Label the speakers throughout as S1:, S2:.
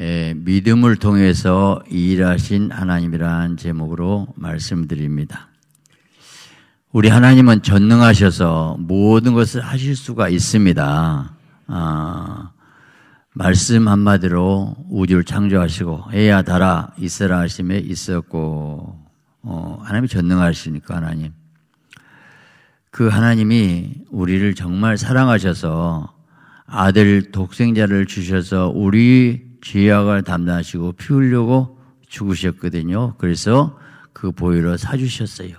S1: 예, 믿음을 통해서 일하신 하나님이란 제목으로 말씀드립니다. 우리 하나님은 전능하셔서 모든 것을 하실 수가 있습니다. 아, 말씀 한마디로 우주를 창조하시고 해야 달아 있으라 하심에 있었고 어, 하나님이 전능하시니까 하나님 그 하나님이 우리를 정말 사랑하셔서 아들 독생자를 주셔서 우리 죄악을 담당하시고 피 흘려고 죽으셨거든요. 그래서 그 보혈을 사주셨어요.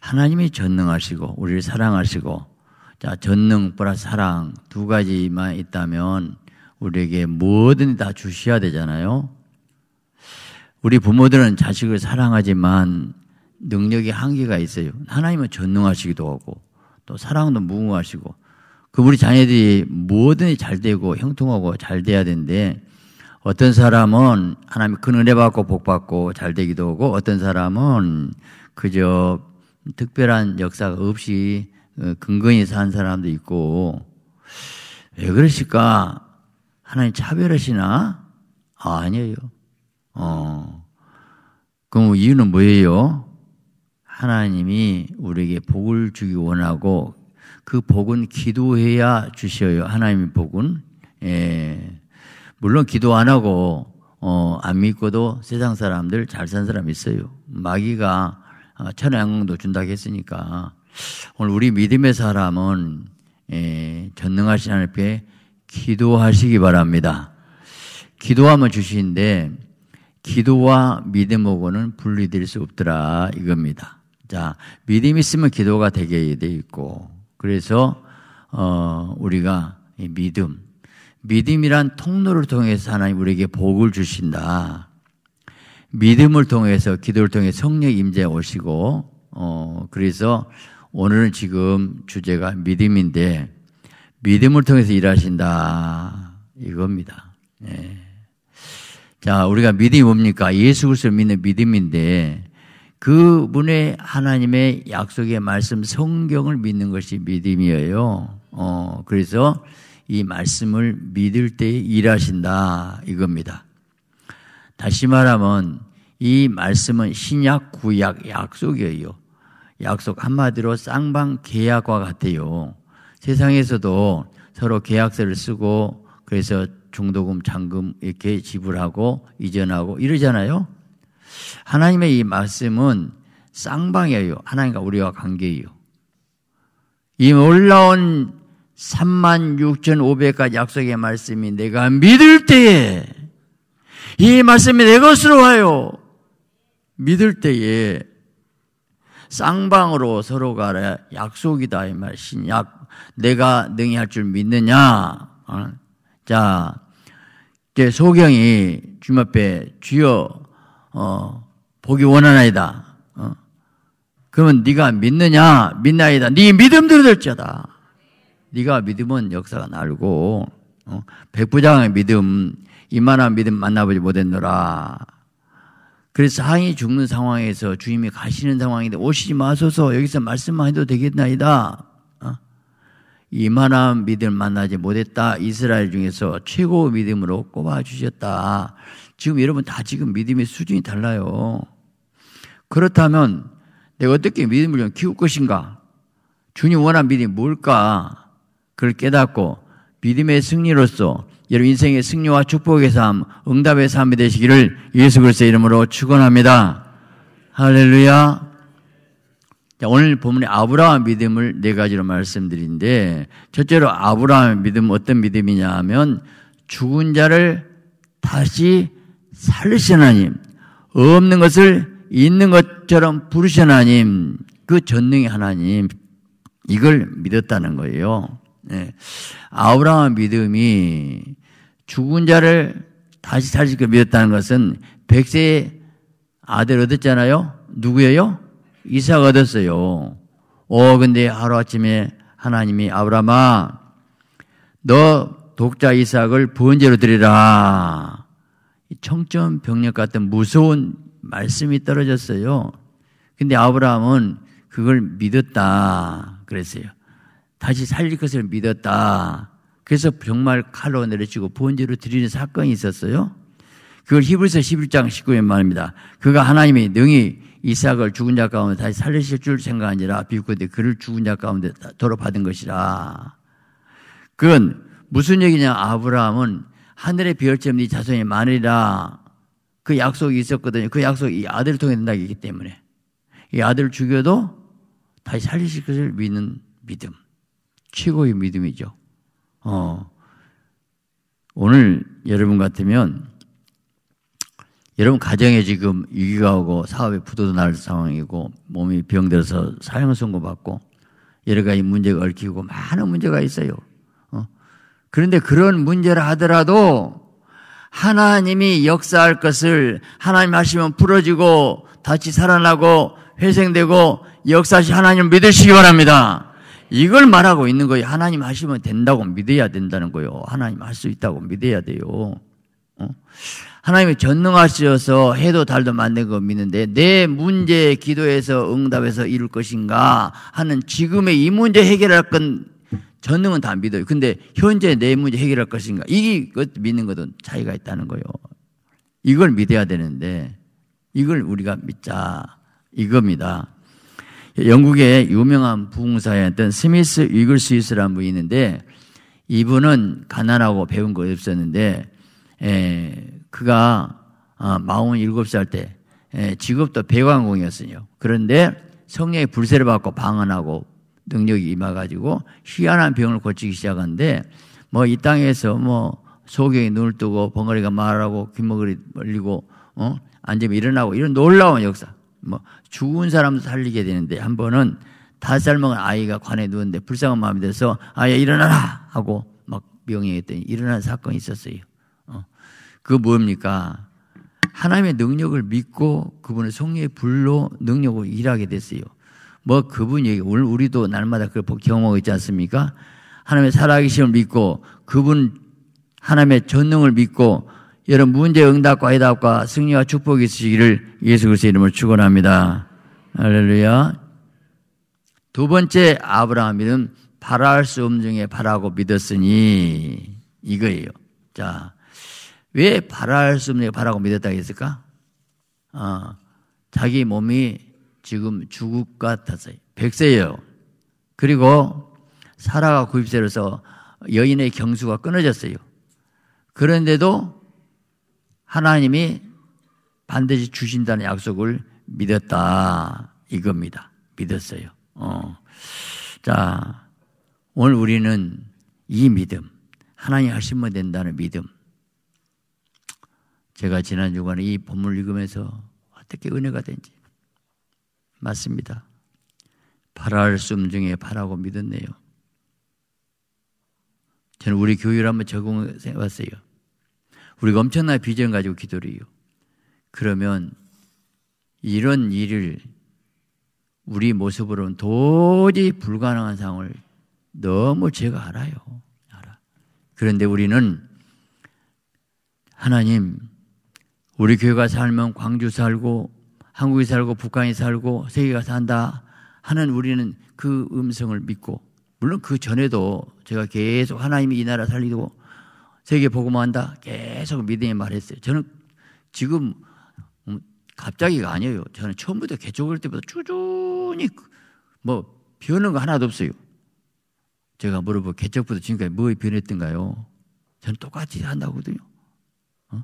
S1: 하나님이 전능하시고 우리를 사랑하시고 자 전능 플러스 사랑 두 가지만 있다면 우리에게 뭐든 다 주셔야 되잖아요. 우리 부모들은 자식을 사랑하지만 능력이 한계가 있어요. 하나님은 전능하시기도 하고 또 사랑도 무궁하시고 그분이 자녀들이 뭐든지 잘 되고 형통하고 잘 돼야 되는데 어떤 사람은 하나님 큰 은혜 받고 복 받고 잘 되기도 하고 어떤 사람은 그저 특별한 역사가 없이 어, 근근히 산 사람도 있고 왜 그러실까? 하나님 차별하시나? 아, 니에요 어. 그럼 이유는 뭐예요? 하나님이 우리에게 복을 주기 원하고 그 복은 기도해야 주셔요. 하나님의 복은. 예. 물론 기도 안 하고 어, 안 믿고도 세상 사람들 잘 산 사람 있어요. 마귀가 천 양도 준다고 했으니까 오늘 우리 믿음의 사람은 예, 전능하신 하나님께 기도하시기 바랍니다. 기도하면 주시는데 기도와 믿음하고는 분리될 수 없더라 이겁니다. 자, 믿음 있으면 기도가 되게 돼 있고 그래서 어, 우리가 믿음 믿음이란 통로를 통해서 하나님 우리에게 복을 주신다. 믿음을 통해서 기도를 통해 성령 임재 오시고 어 그래서 오늘은 지금 주제가 믿음인데 믿음을 통해서 일하신다 이겁니다. 네. 자 우리가 믿음이 뭡니까? 예수 그리스도 믿는 믿음인데 그 분의 하나님의 약속의 말씀 성경을 믿는 것이 믿음이에요. 어 그래서 이 말씀을 믿을 때 일하신다 이겁니다. 다시 말하면 이 말씀은 신약 구약 약속이에요. 약속 한마디로 쌍방 계약과 같아요. 세상에서도 서로 계약서를 쓰고 그래서 중도금 잔금 이렇게 지불하고 이전하고 이러잖아요. 하나님의 이 말씀은 쌍방이에요. 하나님과 우리와 관계예요. 이 놀라운 3 6,500까지 약속의 말씀이 내가 믿을 때에 이 말씀이 내 것으로 와요. 믿을 때에 쌍방으로 서로가 라 약속이다 이말 신약 내가 능히 할 줄 믿느냐 어? 자 이제 소경이 주님 앞에 주여 어, 보기 원하나이다 어? 그러면 네가 믿느냐 믿나이다 네 믿음대로 될지어다 네가 믿음은 역사가 날고 어? 백부장의 믿음 이만한 믿음 만나보지 못했노라. 그래서 항이 죽는 상황에서 주님이 가시는 상황인데 오시지 마소서 여기서 말씀만 해도 되겠나이다. 어? 이만한 믿음 만나지 못했다. 이스라엘 중에서 최고 믿음으로 꼽아 주셨다. 지금 여러분 다 지금 믿음의 수준이 달라요. 그렇다면 내가 어떻게 믿음을 좀 키울 것인가? 주님 원한 믿음이 뭘까? 그걸 깨닫고 믿음의 승리로서 여러분 인생의 승리와 축복의 삶, 응답의 삶이 되시기를 예수 그리스도의 이름으로 축원합니다. 할렐루야. 자, 오늘 본문에 아브라함 믿음을 네 가지로 말씀드린데 첫째로 아브라함의 믿음 어떤 믿음이냐 하면 죽은 자를 다시 살리신 하나님, 없는 것을 있는 것처럼 부르신 하나님, 그 전능의 하나님 이걸 믿었다는 거예요. 네. 예. 아브라함 믿음이 죽은 자를 다시 살릴까 믿었다는 것은 백세의 아들 얻었잖아요. 누구예요? 이삭 얻었어요. 오, 근데 하루아침에 하나님이 아브라함아, 너 독자 이삭을 번제로 드리라. 청점 병력 같은 무서운 말씀이 떨어졌어요. 근데 아브라함은 그걸 믿었다. 그랬어요. 다시 살릴 것을 믿었다. 그래서 정말 칼로 내려치고 번제로 드리는 사건이 있었어요. 그걸 히브리서 11장 19에 말합니다. 그가 하나님이 능히 이삭을 죽은 자 가운데 다시 살리실 줄 생각하니라 비웃고 그를 죽은 자 가운데 도로 받은 것이라. 그건 무슨 얘기냐 아브라함은 하늘의 별점 네 자손이 많으리라 그 약속이 있었거든요. 그약속이 아들을 통해 된다기 때문에 이 아들을 죽여도 다시 살리실 것을 믿는 믿음. 최고의 믿음이죠. 어. 오늘 여러분 같으면 여러분 가정에 지금 위기가 오고 사업에 부도도 날 상황이고 몸이 병들어서 사형 선고받고 여러 가지 문제가 얽히고 많은 문제가 있어요. 어. 그런데 그런 문제를 하더라도 하나님이 역사할 것을 하나님 하시면 풀어지고 다시 살아나고 회생되고 역사시 하나님 믿으시기 바랍니다. 이걸 말하고 있는 거예요. 하나님 하시면 된다고 믿어야 된다는 거예요. 하나님 할 수 있다고 믿어야 돼요. 어? 하나님이 전능하셔서 해도 달도 만든 거 믿는데 내 문제 기도에서 응답해서 이룰 것인가 하는 지금의 이 문제 해결할 건 전능은 다 믿어요. 근데 현재 내 문제 해결할 것인가 이게 믿는 것은 차이가 있다는 거예요. 이걸 믿어야 되는데 이걸 우리가 믿자 이겁니다. 영국의 유명한 부흥사였던 스미스 위글 스위스라는 분이 있는데 이분은 가난하고 배운 거 없었는데 에, 예, 그가 아, 47살 때 에, 예, 직업도 배관공이었어요. 그런데 성령의 불세를 받고 방언하고 능력이 임해가지고 희한한 병을 고치기 시작한데 뭐 이 땅에서 뭐 소경이 눈을 뜨고 벙어리가 말하고 귀머거리 멀리고 어? 앉으면 일어나고 이런 놀라운 역사 뭐 죽은 사람도 살리게 되는데 한 번은 다섯 살 먹은 아이가 관에 누웠는데 불쌍한 마음이 돼서 아야 일어나라 하고 막 명령했더니 일어난 사건이 있었어요. 어. 그 뭡니까? 하나님의 능력을 믿고 그분의 성령의 불로 능력으로 일하게 됐어요. 뭐 그분이 오늘 우리도 날마다 그걸 경험하고 있지 않습니까? 하나님의 살아계심을 믿고 그분 하나님의 전능을 믿고 여러분 문제 응답과 해답과 승리와 축복이 있으시기를 예수 그리스도의 이름을 축원합니다. 할렐루야. 두 번째 아브라함이는 바라수 없는 에 바라고 믿었으니 이거예요. 자, 왜바라수 없는 에 바라고 믿었다고 했을까? 아, 자기 몸이 지금 죽을 것 같아서 백세예요. 그리고 사라가 90세로서 여인의 경수가 끊어졌어요. 그런데도 하나님이 반드시 주신다는 약속을 믿었다 이겁니다. 믿었어요. 어. 자, 오늘 우리는 이 믿음, 하나님 하시면 된다는 믿음. 제가 지난 주간에 이 본문을 읽으면서 어떻게 은혜가 된지 맞습니다. 바랄 숨 중에 바라고 믿었네요. 저는 우리 교회를 한번 적용해 봤어요 우리가 엄청난 비전 가지고 기도를 해요. 그러면 이런 일을 우리 모습으로는 도저히 불가능한 상황을 너무 제가 알아요. 알아. 그런데 우리는 하나님, 우리 교회가 살면 광주 살고 한국이 살고 북한이 살고 세계가 산다 하는 우리는 그 음성을 믿고 물론 그 전에도 제가 계속 하나님이 이 나라 살리고 세계 복음한다 계속 믿음이 말했어요. 저는 지금 음, 갑자기가 아니에요. 저는 처음부터 개척할 때부터 꾸준히 그 뭐 변한 거 하나도 없어요. 제가 물어보 개척부터 지금까지 뭐에 변했던가요? 저는 똑같이 한다거든요. 어?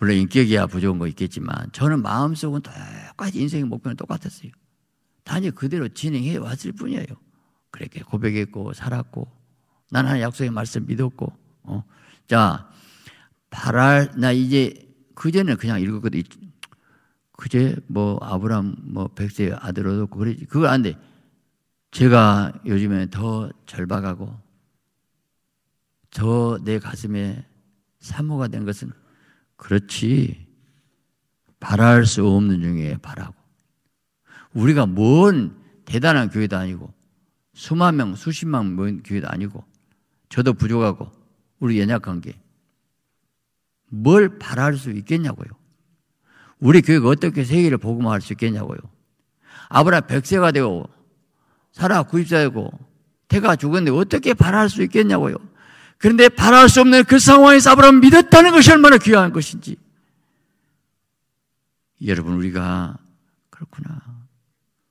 S1: 물론 인격이야 부족한 거 있겠지만 저는 마음속은 똑같이 인생의 목표는 똑같았어요. 단지 그대로 진행해 왔을 뿐이에요. 그렇게 고백했고 살았고 나는 하나의 약속의 말씀 믿었고 어? 자, 바랄 나 이제 그 전에 그냥 읽었거든. 그제 뭐 아브람 뭐 백세 아들 얻었고 그러지 그걸 안돼. 제가 요즘에 더 절박하고 더 내 가슴에 사모가 된 것은 그렇지 바랄 수 없는 중에 바라고 우리가 뭔 대단한 교회도 아니고 수만 명 수십만 명 교회도 아니고 저도 부족하고 우리 연약한 게. 뭘 바랄 수 있겠냐고요. 우리 교회가 어떻게 세계를 복음화할 수 있겠냐고요. 아브라함 100세가 되고 사라 90세고 태가 죽었는데 어떻게 바랄 수 있겠냐고요. 그런데 바랄 수 없는 그 상황에서 아브라함 믿었다는 것이 얼마나 귀한 것인지. 여러분 우리가 그렇구나.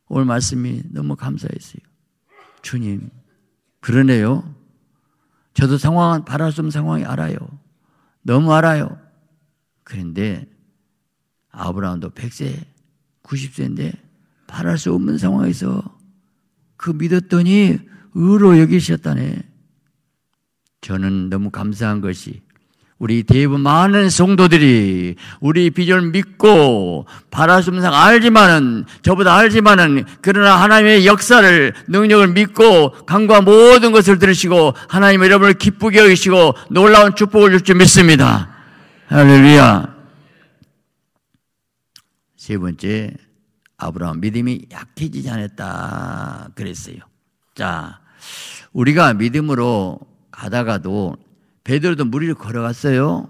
S1: 오늘 말씀이 너무 감사했어요. 주님, 그러네요. 저도 상황, 은 바랄 수 없는 상황이 알아요. 너무 알아요. 그런데 아브라함도 100세, 90세인데 바랄 수 없는 상황에서 그 믿었더니 의로 여기셨다네. 저는 너무 감사한 것이 우리 대부분 많은 성도들이 우리 비전을 믿고 바라수상 알지만은 저보다 알지만은 그러나 하나님의 역사를 능력을 믿고 강과 모든 것을 들으시고 하나님 여러분을 기쁘게 여기시고 놀라운 축복을 줄 줄 믿습니다. 할렐루야. 세 번째 아브라함 믿음이 약해지지 않았다 그랬어요. 자 우리가 믿음으로 가다가도 베드로도 무리를 걸어갔어요.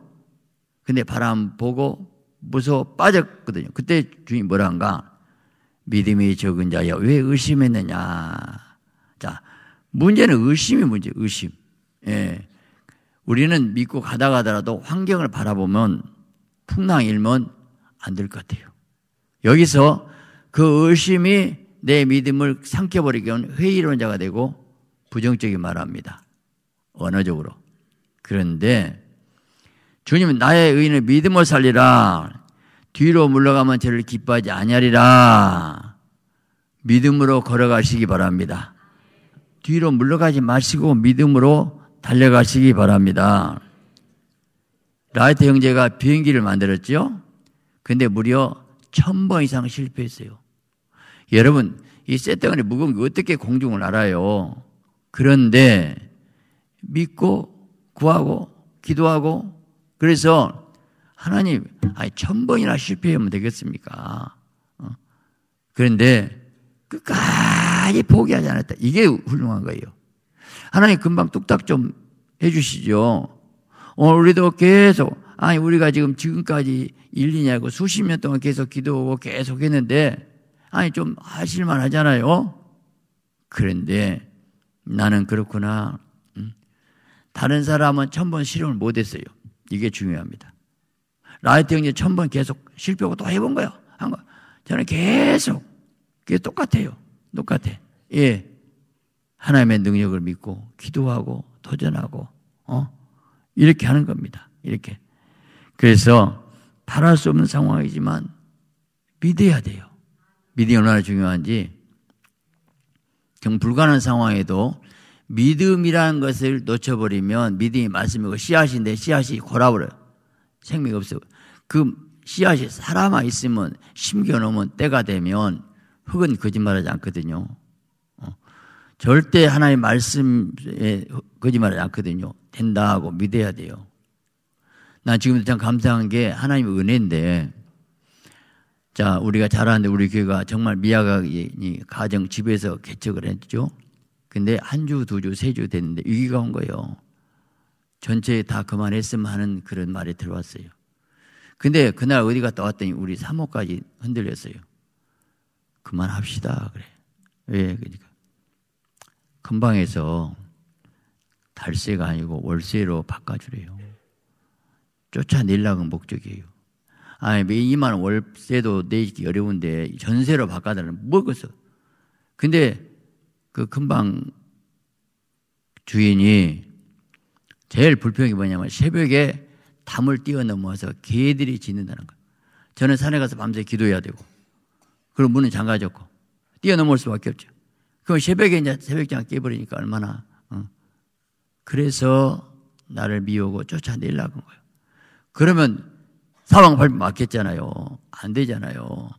S1: 근데 바람 보고 무서워 빠졌거든요. 그때 주님 뭐라 한가? 믿음이 적은 자야왜 의심했느냐? 자, 문제는 의심이 문제, 의심. 예. 우리는 믿고 가다 가더라도 환경을 바라보면 풍랑 일면 안 될 것 같아요. 여기서 그 의심이 내 믿음을 삼켜버리기위한 회의론자가 되고 부정적인 말을 합니다. 언어적으로. 그런데 주님은 나의 의인을 믿음을 살리라. 뒤로 물러가면 저를 기뻐하지 아니하리라. 믿음으로 걸어가시기 바랍니다. 뒤로 물러가지 마시고 믿음으로 달려가시기 바랍니다. 라이트 형제가 비행기를 만들었죠 근데 무려 천 번 이상 실패했어요. 여러분, 이 쇳덩어리 무거운 게 어떻게 공중을 알아요? 그런데 믿고 구하고 기도하고 그래서 하나님 아니 천 번이나 실패하면 되겠습니까? 어? 그런데 끝까지 포기하지 않았다. 이게 훌륭한 거예요. 하나님 금방 뚝딱 좀 해주시죠. 오늘 어, 우리도 계속 아니 우리가 지금 지금까지 일리냐고 수십 년 동안 계속 기도하고 계속 했는데 아니 좀 하실만 하잖아요. 그런데 나는 그렇구나. 다른 사람은 천 번 실험을 못했어요. 이게 중요합니다. 라이트 형님 천번 계속 실패하고 또 해본 거예요. 한 거. 저는 계속 그게 똑같아요. 똑같아. 예. 하나님의 능력을 믿고 기도하고 도전하고 어 이렇게 하는 겁니다. 이렇게. 그래서 바랄 수 없는 상황이지만 믿어야 돼요. 믿음이 얼마나 중요한지 경 불가능한 상황에도 믿음이라는 것을 놓쳐버리면 믿음이 말씀이고 그 씨앗인데 씨앗이 고라버려요 생명이 없어요. 그 씨앗이 살아만 있으면 심겨놓으면 때가 되면 흙은 거짓말하지 않거든요. 어. 절대 하나의 말씀에 거짓말하지 않거든요. 된다 하고 믿어야 돼요. 난 지금도 참 감사한 게 하나님의 은혜인데 자, 우리가 잘하는데 우리 교회가 정말 미약하게 가정 집에서 개척을 했죠. 근데 한 주, 두 주, 세 주 됐는데 위기가 온 거예요. 전체에 다 그만했으면 하는 그런 말이 들어왔어요. 근데 그날 어디 갔다 왔더니 우리 사모까지 흔들렸어요. 그만합시다. 그래. 왜? 예, 그러니까. 금방에서 달세가 아니고 월세로 바꿔주래요. 쫓아내려고 목적이에요. 아니, 매이만 뭐 월세도 내기 어려운데 전세로 바꿔달라는 먹겠어 뭐 근데 그 금방 주인이 제일 불평이 뭐냐면 새벽에 담을 뛰어넘어서 개들이 짖는다는 거예요. 저는 산에 가서 밤새 기도해야 되고 그럼 문은 잠가졌고 뛰어넘을 수밖에 없죠. 그럼 새벽에 이제 새벽장 깨버리니까 얼마나 어. 그래서 나를 미우고 쫓아내려고 한 거예요. 그러면 사방 발표 맞겠잖아요. 안 되잖아요.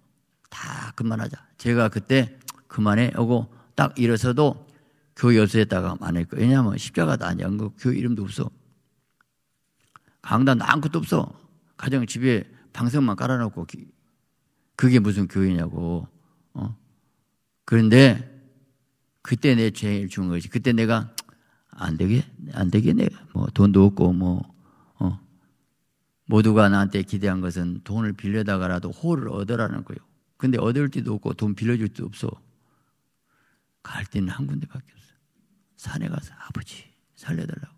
S1: 다 그만하자. 제가 그때 그만해 하고 딱 일어서도 교회 열쇠에다가 많을 거예요. 왜냐하면 십자가도 아니야. 교 이름도 없어. 강단 도 아무것도 없어. 가정 집에 방석만 깔아놓고 그게 무슨 교회냐고. 어? 그런데 그때 내 제일 중요한 것이 그때 내가 안 되게 안 되겠네. 뭐 돈도 없고 뭐 어. 모두가 나한테 기대한 것은 돈을 빌려다가라도 호를 얻으라는 거예요. 근데 얻을 데도 없고 돈 빌려줄 데도 없어. 갈 데는 한 군데밖에 없어. 산에 가서 아버지 살려달라고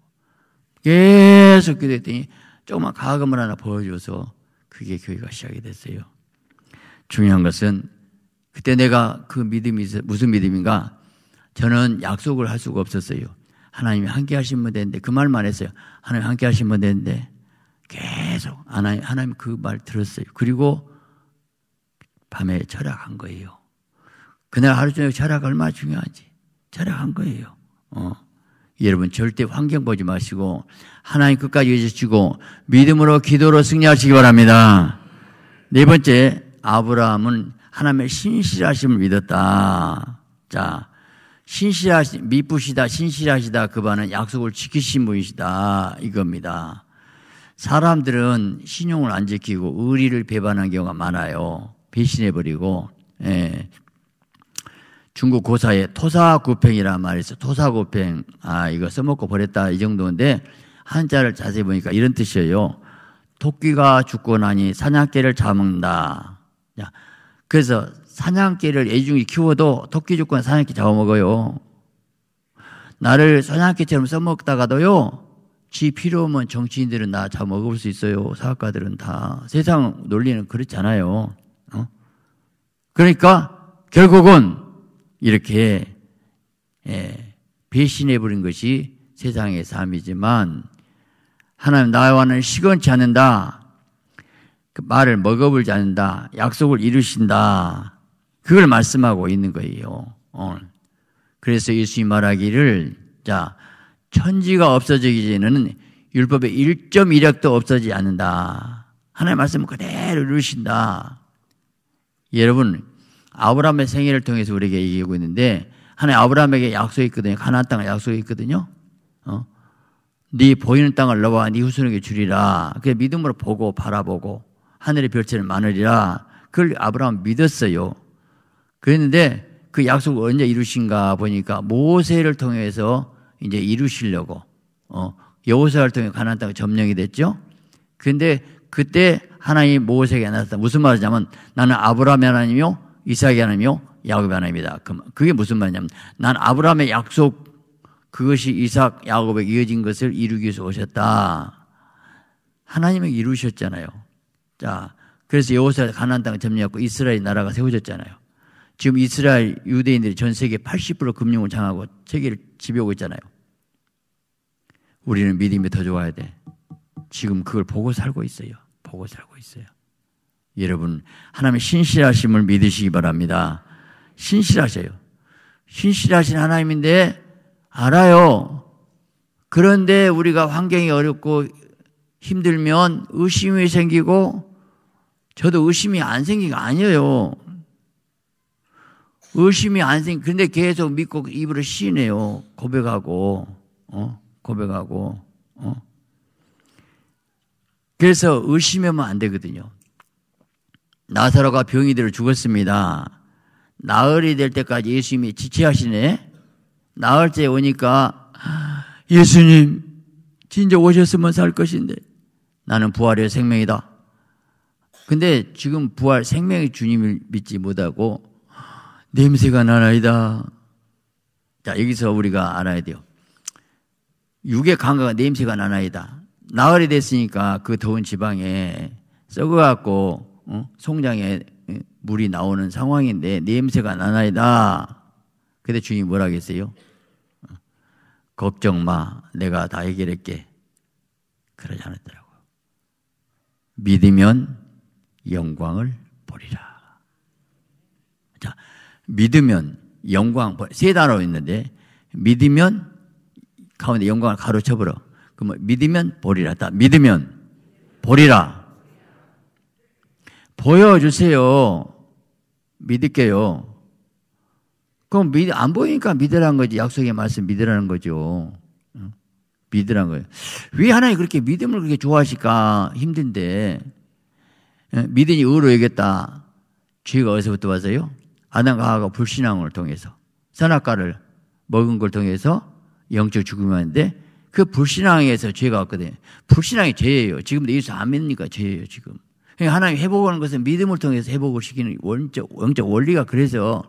S1: 계속 기도했더니 조그만 가금을 하나 보여줘서 그게 교회가 시작이 됐어요. 중요한 것은 그때 내가 그 믿음이 무슨 믿음인가? 저는 약속을 할 수가 없었어요. 하나님이 함께 하시면 되는데 그 말만 했어요. 하나님 이 함께 하시면 되는데 계속 하나님, 하나님 그 말 들었어요. 그리고 밤에 절약한 거예요. 그날 하루 종일 절약 얼마 중요하지. 절약한 거예요. 어. 여러분 절대 환경 보지 마시고 하나님 끝까지 해주시고 믿음으로 기도로 승리하시기 바랍니다. 네 번째 아브라함은 하나님의 신실하심을 믿었다. 자 신실하시 미쁘시다 신실하시다 그반은 약속을 지키신 분이시다 이겁니다. 사람들은 신용을 안 지키고 의리를 배반한 경우가 많아요. 배신해버리고 예, 중국 고사에 토사구팽이란 말이 있어. 토사구팽. 아, 이거 써먹고 버렸다. 이 정도인데 한자를 자세히 보니까 이런 뜻이에요. 토끼가 죽고 나니 사냥개를 잡는다. 야, 그래서 사냥개를 애중이 키워도 토끼 죽고 나 사냥개 잡아먹어요. 나를 사냥개처럼 써먹다가도요. 지 필요 오면 정치인들은 나 잡아먹을 수 있어요. 사학가들은 다. 세상 논리는 그렇잖아요. 어? 그러니까 결국은 이렇게 예, 배신해 버린 것이 세상의 삶이지만 하나님 나와는 시건치 않는다. 그 말을 먹어버지 않는다. 약속을 이루신다. 그걸 말씀하고 있는 거예요. 오 그래서 예수님이 말하기를 자 천지가 없어지기전에는 율법의 1 1억도 없어지지 않는다. 하나님 말씀 을 그대로 이루신다. 여러분 아브라함의 생애를 통해서 우리에게 얘기하고 있는데 하나님 아브라함에게 약속이 있거든요. 가나안 땅에 약속이 있거든요. 어? 네 보이는 땅을 너와 네 후손에게 주리라. 그 믿음으로 보고 바라보고 하늘의 별채를 많으리라. 그걸 아브라함 믿었어요. 그랬는데 그 약속을 언제 이루신가 보니까 모세를 통해서 이제 이루시려고 어, 여호수를 통해 가나안 땅이 점령이 됐죠. 근데 그때 하나님 모세에게 나타났다. 무슨 말이냐면 나는 아브라함의 하나님이요 이삭이 하나님이요 야곱의 하나님이다. 그게 무슨 말이냐면 난 아브라함의 약속 그것이 이삭 야곱에 이어진 것을 이루기 위해서 오셨다. 하나님이 이루셨잖아요. 자, 그래서 여호수아 가나안 땅을 점령하고 이스라엘 나라가 세워졌잖아요. 지금 이스라엘 유대인들이 전 세계 80% 금융을 장하고 세계를 지배하고 있잖아요. 우리는 믿음이 더 좋아야 돼. 지금 그걸 보고 살고 있어요. 보고 살고 있어요. 여러분, 하나님의 신실하심을 믿으시기 바랍니다. 신실하세요. 신실하신 하나님인데 알아요. 그런데 우리가 환경이 어렵고 힘들면 의심이 생기고 저도 의심이 안 생긴 거 아니에요. 의심이 안 생, 근데 계속 믿고 입으로 시네요. 고백하고, 어? 고백하고, 어? 그래서 의심하면 안 되거든요. 나사로가 병이 들어 죽었습니다. 나흘이 될 때까지 예수님이 지체하시네. 나흘째 오니까 예수님 진짜 오셨으면 살 것인데 나는 부활의 생명이다. 근데 지금 부활 생명의 주님을 믿지 못하고 냄새가 나나이다. 자 여기서 우리가 알아야 돼요. 육의 강가가 냄새가 나나이다. 나흘이 됐으니까 그 더운 지방에 썩어갖고 어? 성장에 물이 나오는 상황인데 냄새가 나나이다. 근데 주인이 뭐라 하겠어요? 걱정 마. 내가 다 해결할게. 그러지 않았더라고 믿으면 영광을 보리라. 자, 믿으면 영광, 세 단어 있는데, 믿으면 가운데 영광을 가로쳐버려. 그러면 믿으면 보리라. 믿으면 보리라. 보여주세요. 믿을게요. 그럼 믿, 안 보이니까 믿으라는 거지. 약속의 말씀 믿으라는 거죠. 믿으라는 거예요. 왜 하나님 그렇게 믿음을 그렇게 좋아하실까 힘든데, 믿으니 의로 여겼다. 죄가 어디서부터 왔어요? 아담과 하가 불신앙을 통해서, 선악과를 먹은 걸 통해서 영적 죽음이 왔는데, 그 불신앙에서 죄가 왔거든요. 불신앙이 죄예요. 지금도 예수 안 믿으니까 죄예요, 지금. 그러니까 하나님 회복하는 것은 믿음을 통해서 회복을 시키는 원적, 영적 원리가 그래서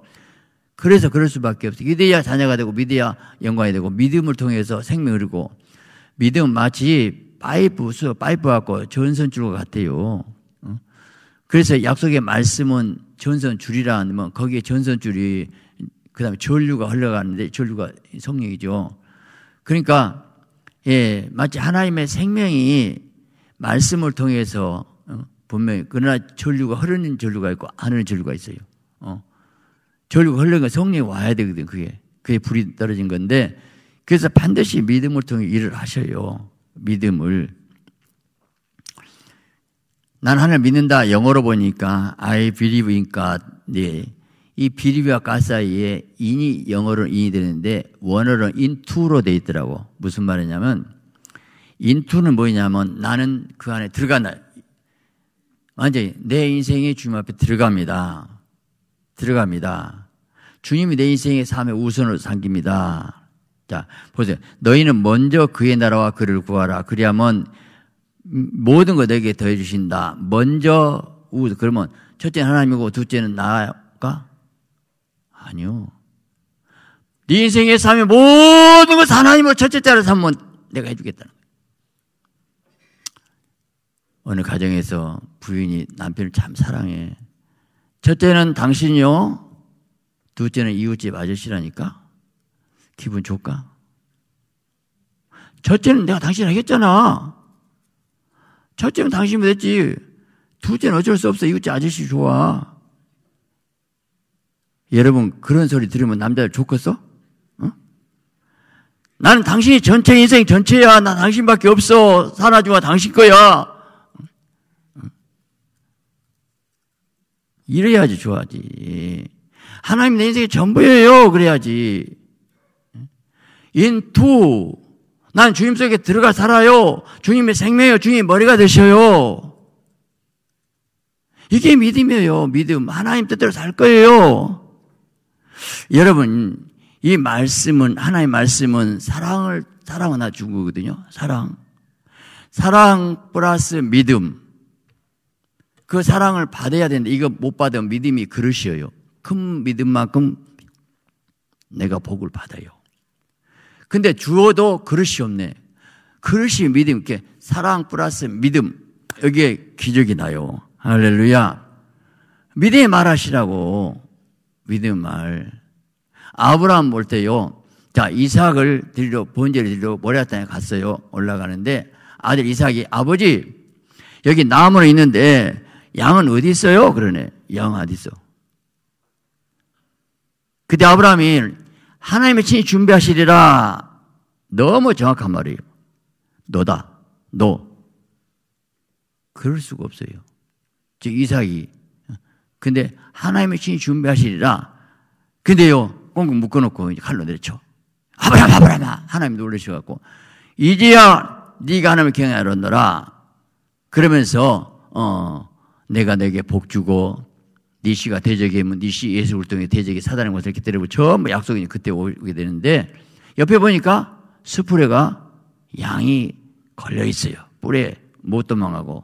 S1: 그래서 그럴 수밖에 없어요. 믿어야 자녀가 되고 믿어야 영광이 되고 믿음을 통해서 생명을 이고 믿음 마치 파이프 수 파이프 갖고 전선줄과 같아요. 그래서 약속의 말씀은 전선줄이라는 뭐 거기에 전선줄이 그다음에 전류가 흘러가는데 전류가 성령이죠. 그러니까 예 마치 하나님의 생명이 말씀을 통해서 어, 분명히 그러나 전류가 흐르는 전류가 있고 안 흐르는 전류가 있어요. 어. 전류가 흘러가 성령이 와야 되거든 그게 그게 불이 떨어진 건데 그래서 반드시 믿음을 통해 일을 하셔요. 믿음을 난 하나님 믿는다 영어로 보니까 I believe in God. 네. 이 비리와 가 사이에 인이 영어로 인이 되는데 원어로 인투로 돼 있더라고. 무슨 말이냐면 인투는 뭐냐면 나는 그 안에 들어간다. 완전내 인생의 주님 앞에 들어갑니다. 들어갑니다. 주님이 내 인생의 삶의 우선을 삼깁니다. 자, 보세요. 너희는 먼저 그의 나라와 그를 구하라. 그리하면 모든 것 내게 더해 주신다. 먼저 우선 그러면 첫째는 하나님이고 둘째는 나가 아니요. 네 인생의 삶의 모든 것 하나님을 첫째 자로 삼면 내가 해주겠다는 거예요. 어느 가정에서 부인이 남편을 참 사랑해. 첫째는 당신이요. 둘째는 이웃집 아저씨라니까. 기분 좋까? 을 첫째는 내가 당신이라 했잖아. 첫째는 당신이 됐지. 둘째는 어쩔 수 없어. 이웃집 아저씨 좋아. 여러분, 그런 소리 들으면 남자들 좋겠어? 나는 당신이 전체 인생 전체야. 나 당신밖에 없어. 사라지마 당신 거야. 이래야지 좋아지. 하나님 내 인생의 전부예요. 그래야지. 인투. 난 주님 속에 들어가 살아요. 주님의 생명이요. 주님의 머리가 되셔요. 이게 믿음이에요. 믿음. 하나님 뜻대로 살 거예요. 여러분, 이 말씀은, 하나님 말씀은 사랑을, 사랑은 나중거든요 사랑. 사랑 플러스 믿음. 그 사랑을 받아야 되는데 이거 못 받으면 믿음이 그릇이에요. 큰 믿음만큼 내가 복을 받아요. 근데 주어도 그릇이 없네. 그릇이 믿음, 이렇게 사랑 플러스 믿음. 여기에 기적이 나요. 할렐루야. 믿음의 말 하시라고. 믿음의 말. 아브라함 볼 때요. 자, 이삭을 들려, 번제를 들려 모래아탄에 갔어요. 올라가는데 아들 이삭이 아버지, 여기 나무는 있는데 양은 어디 있어요? 그러네. 양 어디 있어? 그때 아브라함이 하나님의 친히 준비하시리라. 너무 정확한 말이에요. 너다. 너. 그럴 수가 없어요. 저 이삭이. 근데 하나님의 친히 준비하시리라. 근데요, 꽁꽁 묶어놓고 이제 칼로 내려쳐. 아브라함, 아브라함! 하나님 놀라셔갖고, 이제야 네가 하나님을 경외하노라. 그러면서, 어, 내가 내게 복 주고 네 씨가 대적이 면니씨예수울 네 통해 대적이 사단의 것을 이렇게 때리고 전부 약속이 그때 오게 되는데 옆에 보니까 스프레가 양이 걸려 있어요. 뿔에 못 도망하고.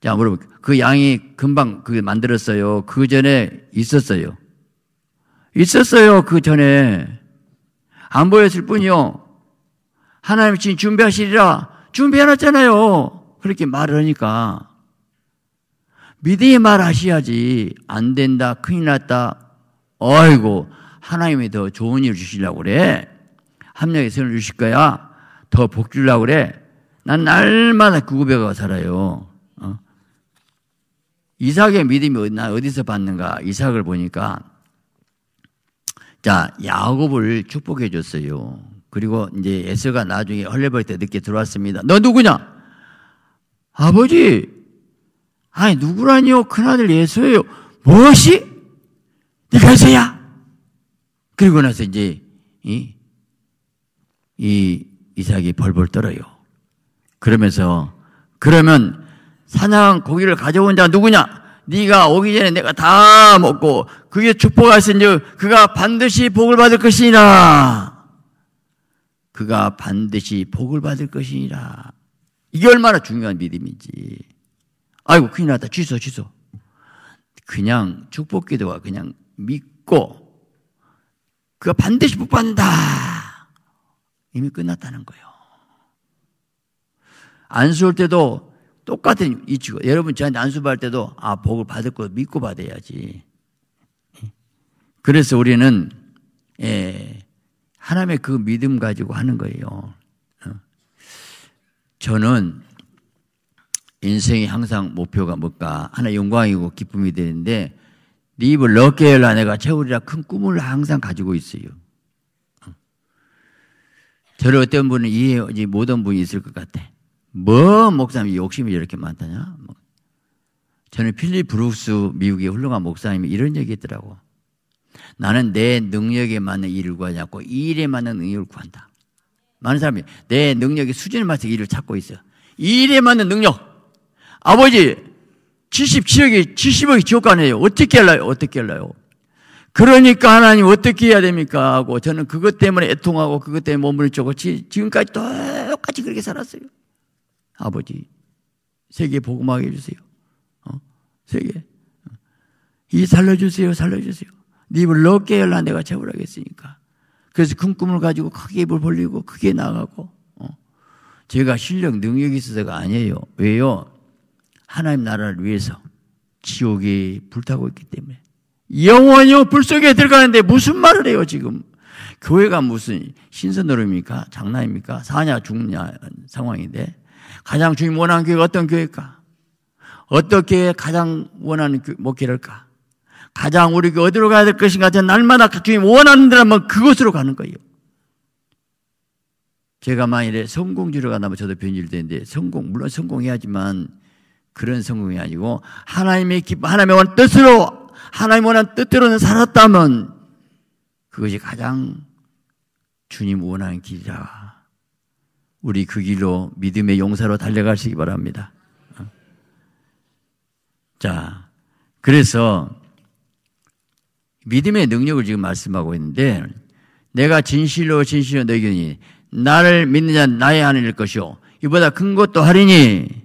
S1: 자, 물어볼게요. 그 양이 금방 그게 만들었어요. 그 전에 있었어요. 있었어요. 그 전에. 안 보였을 뿐이요. 하나님 지금 준비하시리라. 준비해놨잖아요. 그렇게 말을 하니까. 믿음의 말 하셔야지 안 된다 큰일 났다 어이고 하나님이 더 좋은 일 주시려고 그래 합력의 선을 주실 거야 더복 주려고 그래 난 날마다 그고백하 살아요 어? 이삭의 믿음이 나 어디서 받는가 이삭을 보니까 자 야곱을 축복해 줬어요 그리고 이제 에서가 나중에 헐레벌 때 늦게 들어왔습니다 너 누구냐 아버지 아니 누구라니요? 큰아들 예수예요. 무엇이? 네가 예수야. 그리고 나서 이제 이, 이 이삭이 벌벌 떨어요. 그러면서 그러면 사냥 고기를 가져온 자 누구냐? 네가 오기 전에 내가 다 먹고 그게 축복할 신즉 그가 반드시 복을 받을 것이니라. 그가 반드시 복을 받을 것이니라. 이게 얼마나 중요한 믿음인지. 아이고 큰일 났다 취소 취소 그냥 축복기도와 그냥 믿고 그가 반드시 복받는다 이미 끝났다는 거예요 안수할 때도 똑같은 이치고 여러분 저한테 안수 받을 때도 아 복을 받을 거 믿고 받아야지 그래서 우리는 예, 하나님의 그 믿음 가지고 하는 거예요 어. 저는 인생이 항상 목표가 뭘까? 하나 영광이고 기쁨이 되는데 네 입을 넓게 열라 내가 채우리라 큰 꿈을 항상 가지고 있어요. 저를 어떤 분은 이해하지 분이 있을 것 같아. 뭐 목사님 욕심이 이렇게 많다냐? 뭐. 저는 필립 브룩스 미국의 훌륭한 목사님이 이런 얘기 했더라고. 나는 내 능력에 맞는 일을 구하지 않고 일에 맞는 능력을 구한다. 많은 사람이 내 능력의 수준에 맞춰 일을 찾고 있어. 일에 맞는 능력. 아버지, 77억이, 70억이 지옥 가네요. 어떻게 할래요 어떻게 할래요 그러니까 하나님 어떻게 해야 됩니까? 하고 저는 그것 때문에 애통하고 그것 때문에 몸을쪼고 지금까지 똑같이 그렇게 살았어요. 아버지, 세계 복음하게 해주세요. 어? 세계. 이 살려주세요, 살려주세요. 네 입을 넓게 열라 내가 재벌하겠으니까. 그래서 큰 꿈을 가지고 크게 입을 벌리고 크게 나가고. 어. 제가 실력 능력이 있어서가 아니에요. 왜요? 하나님 나라를 위해서 지옥이 불타고 있기 때문에 영원히 불 속에 들어가는데 무슨 말을 해요 지금 교회가 무슨 신선노름입니까 장난입니까 사냐 죽냐 상황인데 가장 주님 원하는 교회가 어떤 교회일까 어떻게 가장 원하는 목회를까 가장 우리 교회 어디로 가야 될 것인가 저 날마다 주님 원하는 대로 한번 그곳으로 가는 거예요 제가 만일에 성공주로 간다면 저도 변질되는데 성공 물론 성공해야지만 그런 성공이 아니고 하나님의 기뻐 하나님의 원 뜻으로 하나님 원한 뜻대로는 살았다면 그것이 가장 주님 원하는 길이라. 우리 그 길로 믿음의 용사로 달려가시기 바랍니다. 어? 자, 그래서 믿음의 능력을 지금 말씀하고 있는데 내가 진실로 진실로 내희니 나를 믿느냐 나의 하늘일 것이오 이보다 큰 것도 하리니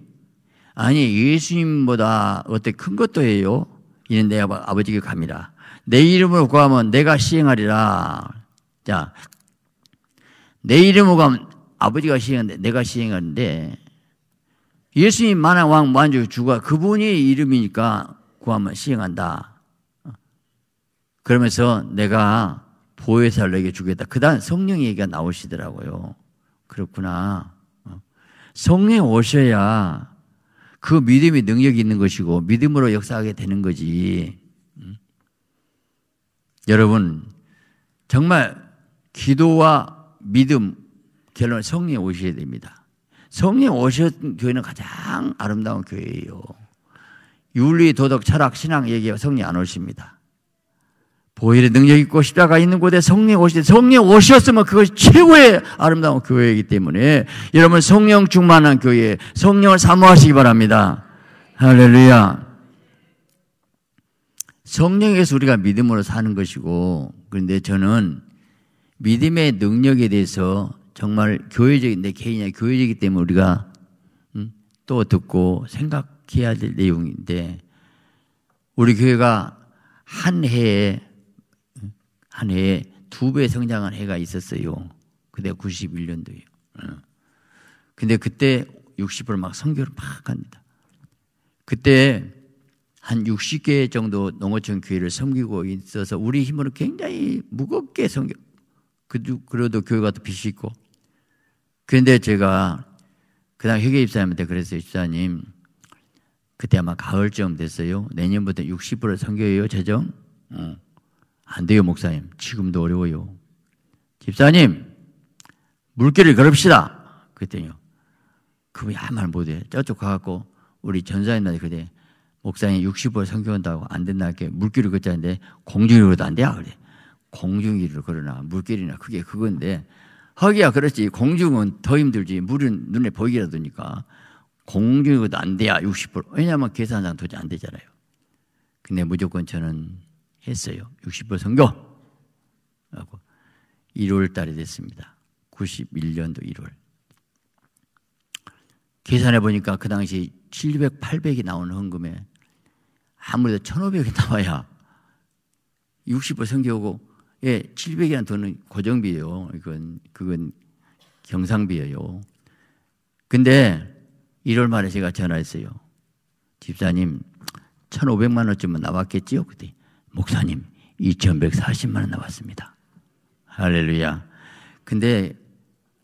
S1: 아니 예수님보다 어때 큰 것도 해요. 이는 내 아버지께 갑니다. 내 이름으로 구하면 내가 시행하리라. 자, 내 이름으로 가면 아버지가 시행하는데 내가 시행하는데 예수님 만화 왕 만주 주가 그분의 이름이니까 구하면 시행한다. 그러면서 내가 보혜사를 내게 주겠다. 그다음 성령 얘기가 나오시더라고요. 그렇구나. 성령 오셔야 그 믿음이 능력이 있는 것이고 믿음으로 역사하게 되는 거지. 여러분 정말 기도와 믿음 결론 성령에 오셔야 됩니다. 성령에 오신 교회는 가장 아름다운 교회예요. 윤리, 도덕, 철학, 신앙 얘기가 성령 안 오십니다. 보일의 능력 이 있고 십자가 있는 곳에 성령 이 오시 성령 이 오셨으면 그것이 최고의 아름다운 교회이기 때문에 여러분 성령 충만한 교회 성령을 사모하시기 바랍니다. 할렐루야. 성령에서 우리가 믿음으로 사는 것이고 그런데 저는 믿음의 능력에 대해서 정말 교회적인 내 개인이 교회적이기 때문에 우리가 음, 또 듣고 생각해야 될 내용인데 우리 교회가 한 해에 한 해에 두 배 성장한 해가 있었어요. 그때 91년도에요. 어. 근데 그때 60%를 막 선교를 막 합니다. 그때 한 60개 정도 농어촌 교회를 섬기고 있어서 우리 힘으로 굉장히 무겁게 섬겨. 그래도 교회가 또 빚이 있고. 그런데 제가 그당 회계 입사님한테 그랬어요. 입사님, 그때 아마 가을쯤 됐어요. 내년부터 60% 섬겨요, 재정. 어. 안 돼요, 목사님. 지금도 어려워요. 집사님, 물기를 걸읍시다. 그랬더니요. 그분이 아무 말 못해. 저쪽 가갖고 우리 전사님한테 그래. 목사님 60월 성경한다고 안 된다 할게. 물기를 걷자는데 공중이로도 안 돼요. 아, 그래. 공중이로 걸으나 물길이나 그게 그건데 허기야 그렇지 공중은 더 힘들지 물은 눈에 보이기라도니까 공중이로도 안 돼야 6 0 왜냐하면 계산상 도저히 안 되잖아요. 근데 무조건 저는 했어요. 6 0부 선교. 하고 1월 달이 됐습니다. 91년도 1월. 계산해 보니까 그 당시 700, 800이 나오는 헌금에 아무래도 1,500이 나와야 60%부겨교고 예, 7 0 0이라 돈은 고정비예요. 이건, 그건 경상비예요. 근데 1월 말에 제가 전화했어요. 집사님, 1,500만 원쯤은 나왔겠지요? 그때. 목사님 2,140만 원 나왔습니다. 할렐루야. 근데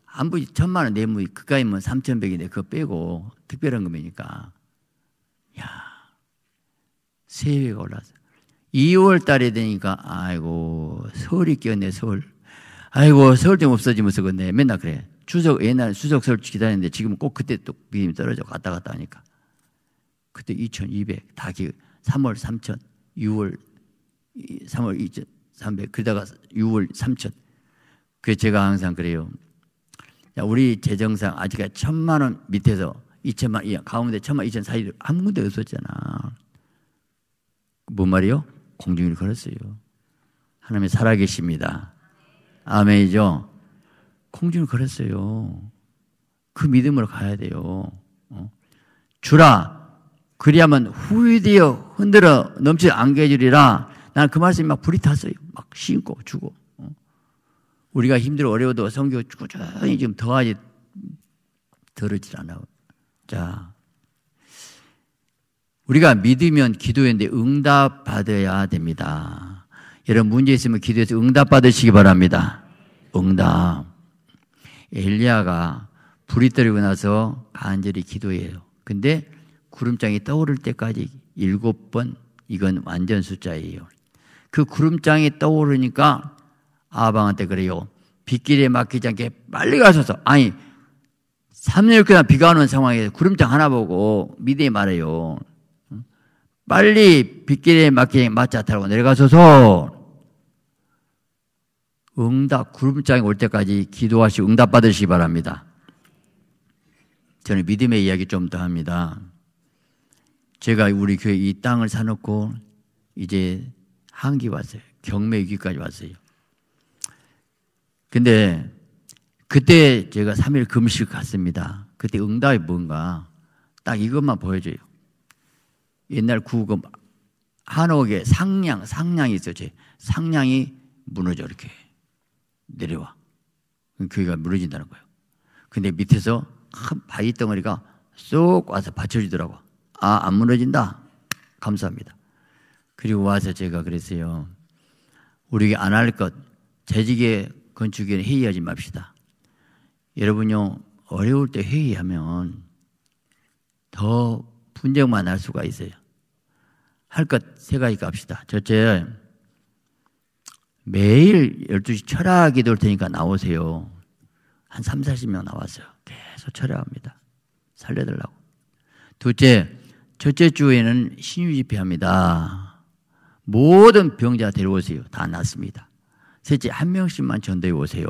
S1: 안부 천만 원내면 그까이면 3,100인데 그거 빼고 특별한 금이니까 야 세배가 올라서 2월 달에 되니까 아이고 서울이 끼었네 서울. 아이고 서울 좀 없어지면서 그데 맨날 그래. 추석 옛날 추석 설기다렸는데 지금 꼭 그때 또 비님 떨어져 갔다 갔다 하니까 그때 2,200 다기 3월 3,000 6월 3월 2 300 그러다가 6월 3천 그게 제가 항상 그래요. 우리 재정상 아직 천만 원 밑에서 2천만 이 가운데 천만 2천 사이한 군데 없었잖아. 뭔 말이요? 공중일 걸었어요. 하나님 살아계십니다. 아멘이죠. 공중을 걸었어요. 그 믿음으로 가야 돼요. 어? 주라 그리하면 후위되어 흔들어 넘치 안개지리라 나는 그 말씀이 막 불이 탔어요. 막 심고 주고. 어? 우리가 힘들어 어려워도 성교 꾸준히 지금 더하지 들을질 않아. 자. 우리가 믿으면 기도했는데 응답받아야 됩니다. 여러분 문제 있으면 기도해서 응답받으시기 바랍니다. 응답. 엘리야가 불이 떨어고 나서 간절히 기도해요. 근데 구름장이 떠오를 때까지 일곱 번 이건 완전 숫자예요. 그 구름장이 떠오르니까 아방한테 그래요. 빗길에 막히지 않게 빨리 가셔서 아니 3년 6개월 비가 오는 상황에서 구름장 하나 보고 믿음이 말해요. 빨리 빗길에 막히지 맞자 타고 내려가셔서 응답 구름장이 올 때까지 기도하시고 응답 받으시기 바랍니다. 저는 믿음의 이야기 좀 더 합니다. 제가 우리 교회 이 땅을 사놓고 이제 한기 왔어요. 경매 위기까지 왔어요. 근데 그때 제가 3일 금식 갔습니다. 그때 응답이 뭔가 딱 이것만 보여줘요. 옛날 구금 한옥에 상량, 상량이 있었지. 상량이 무너져 이렇게 내려와. 교회가 무너진다는 거예요. 근데 밑에서 큰 바위 덩어리가 쏙 와서 받쳐주더라고. 아, 안 무너진다. 감사합니다. 그리고 와서 제가 그랬어요. 우리가 안 할 것, 재직에 건축에 회의하지 맙시다. 여러분요, 어려울 때 회의하면 더 분쟁만 할 수가 있어요. 할 것 세 가지 갑시다. 첫째, 매일 12시 철학 이될 테니까 나오세요. 한 3, 40명 나왔어요. 계속 철학합니다 살려달라고. 둘째, 첫째 주에는 신유 집회합니다. 모든 병자 데려오세요. 다 낫습니다. 셋째 한 명씩만 전도해 오세요.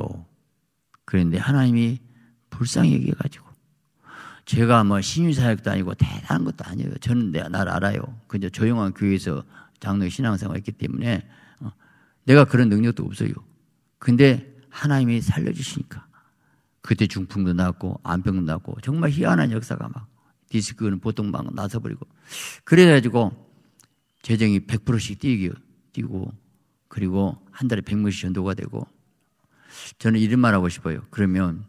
S1: 그런데 하나님이 불쌍히 얘기가지고 제가 뭐 신유사역도 아니고 대단한 것도 아니에요. 저는 내가 날 알아요. 그저 조용한 교회에서 장로 신앙생활 했기 때문에 어, 내가 그런 능력도 없어요. 근데 하나님이 살려주시니까 그때 중풍도 났고 암병도 났고 정말 희한한 역사가 막 디스크는 보통 막 나서버리고 그래가지고 재정이 100%씩 뛰고 그리고 한 달에 100명씩 전도가 되고 저는 이런 말 하고 싶어요. 그러면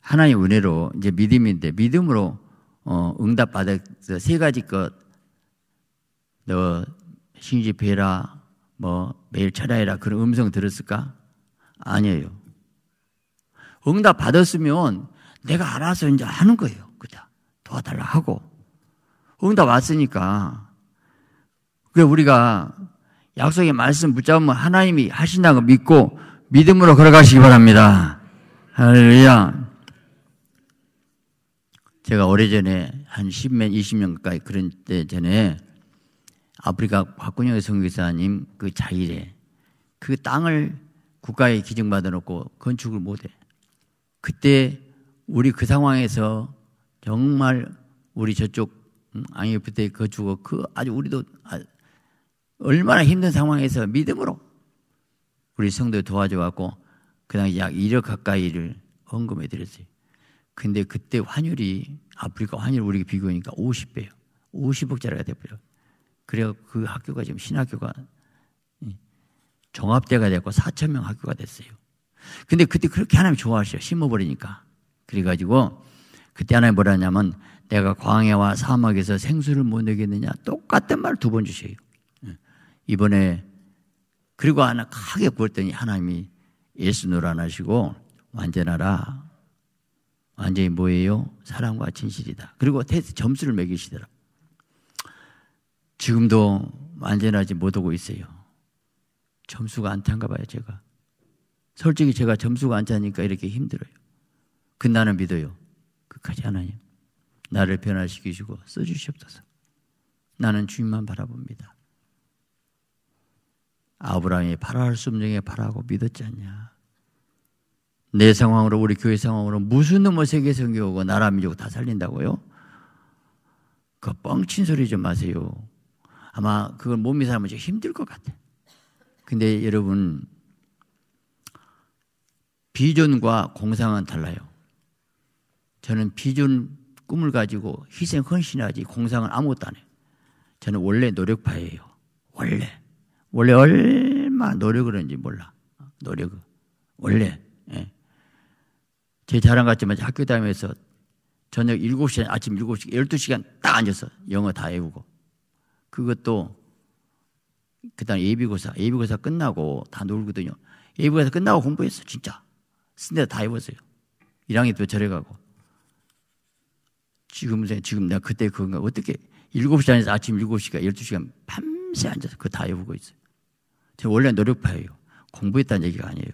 S1: 하나의 은혜로 이제 믿음인데 믿음으로 어, 응답 받았어 그 세 가지 것. 너 신집해라, 뭐 매일 철야해라 그런 음성 들었을까? 아니에요. 응답 받았으면 내가 알아서 이제 하는 거예요. 그다 도와달라 하고 응답 왔으니까 그래 우리가 약속의 말씀 붙잡으면 하나님이 하신다고 믿고 믿음으로 걸어가시기 바랍니다. 할렐루야. 제가 오래전에 한 10년, 20년 가까이 그런 때 전에 아프리카 박군영 선교사님 그 자일에 그 땅을 국가에 기증받아 놓고 건축을 못해. 그때 우리 그 상황에서 정말 우리 저쪽 앙이프 음, 거주고 그 아주 우리도 아, 얼마나 힘든 상황에서 믿음으로 우리 성도 도와줘 갖고그 당시 약 1억 가까이를 헌금해 드렸어요. 근데 그때 환율이 아프리카 환율 우리 비교하니까 50배요. 50억짜리가 됐버요 그래서 그 학교가 지금 신학교가 예, 종합대가 됐고 4천 명 학교가 됐어요. 근데 그때 그렇게 하나님 좋아하셔 심어버리니까. 그래가지고 그때 하나님 뭐라 하냐면 내가 광야와 사막에서 생수를 못 내겠느냐 똑같은 말 두 번 주셔요. 이번에 그리고 하나 크게 구했더니 하나님이 예수 노란하시고 완전하라. 완전히 뭐예요? 사랑과 진실이다. 그리고 테스트 점수를 매기시더라. 지금도 완전하지 못하고 있어요. 점수가 안 탄가 봐요, 제가. 솔직히 제가 점수가 안 차니까 이렇게 힘들어요. 그 나는 믿어요. 끝까지 하나님. 나를 변화시키시고 써주시옵소서. 나는 주님만 바라봅니다. 아브라함이 바라할 수없중에 바라고 믿었지 않냐. 내 상황으로 우리 교회 상황으로 무슨 놈의 세계 성교하고 나라 민족 다 살린다고요? 그 뻥친 소리 좀 마세요. 아마 그걸 못 미사하면 좀 힘들 것 같아. 근데 여러분 비전과 공상은 달라요. 저는 비전 꿈을 가지고 희생 헌신하지 공상은 아무것도 안 해요. 저는 원래 노력파예요. 원래. 원래 얼마 노력을 했는지 몰라. 노력을. 원래. 예. 제 자랑 같지만 학교 다니면서 저녁 7시 아침 7시, 12시간 딱 앉아서 영어 다 외우고. 그것도 그다음 예비고사, 예비고사 끝나고 다 놀거든요. 예비고사 끝나고 공부했어, 진짜. 쓴 데 다해보세요 1학년 때 절에 가고. 지금, 지금 내가 그때 그건가, 어떻게 7시 안에서 아침 7시가 12시간 밤새 앉아서 그거 다 해보고 있어요. 제 원래 노력파예요. 공부했다는 얘기가 아니에요.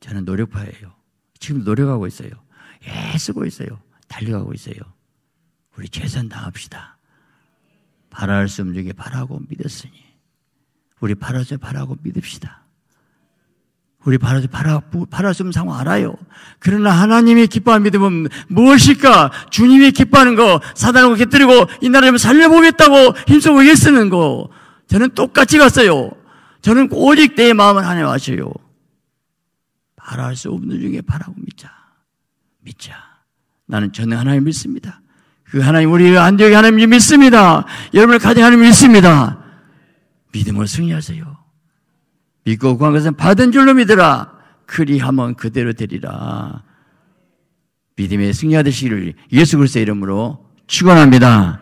S1: 저는 노력파예요. 지금 노력하고 있어요. 애쓰고 있어요. 달려가고 있어요. 우리 최선 다합시다. 바랄 수 없는 게 바라고 믿었으니 우리 바랄 수 바라고 믿읍시다. 우리 바랄 수 바라 바랄 수 상황 알아요. 그러나 하나님의 기뻐한 믿음은 무엇일까? 주님이 기뻐하는 거 사단하고 곁들고이 나라를 살려보겠다고 힘쓰고 애쓰는 거 저는 똑같이 갔어요. 저는 오직 내 마음을 하나님 하시오. 바라수 없는 중에 바라고 믿자. 믿자. 나는 전능 하나님 믿습니다. 그 하나님, 우리 안디옥의 하나님 믿습니다. 여러분을 가진 하나님 믿습니다. 믿음을 승리하세요. 믿고 구한 것은 받은 줄로 믿으라. 그리하면 그대로 되리라. 믿음의 승리하되시를 예수 그리스의 이름으로 축원합니다.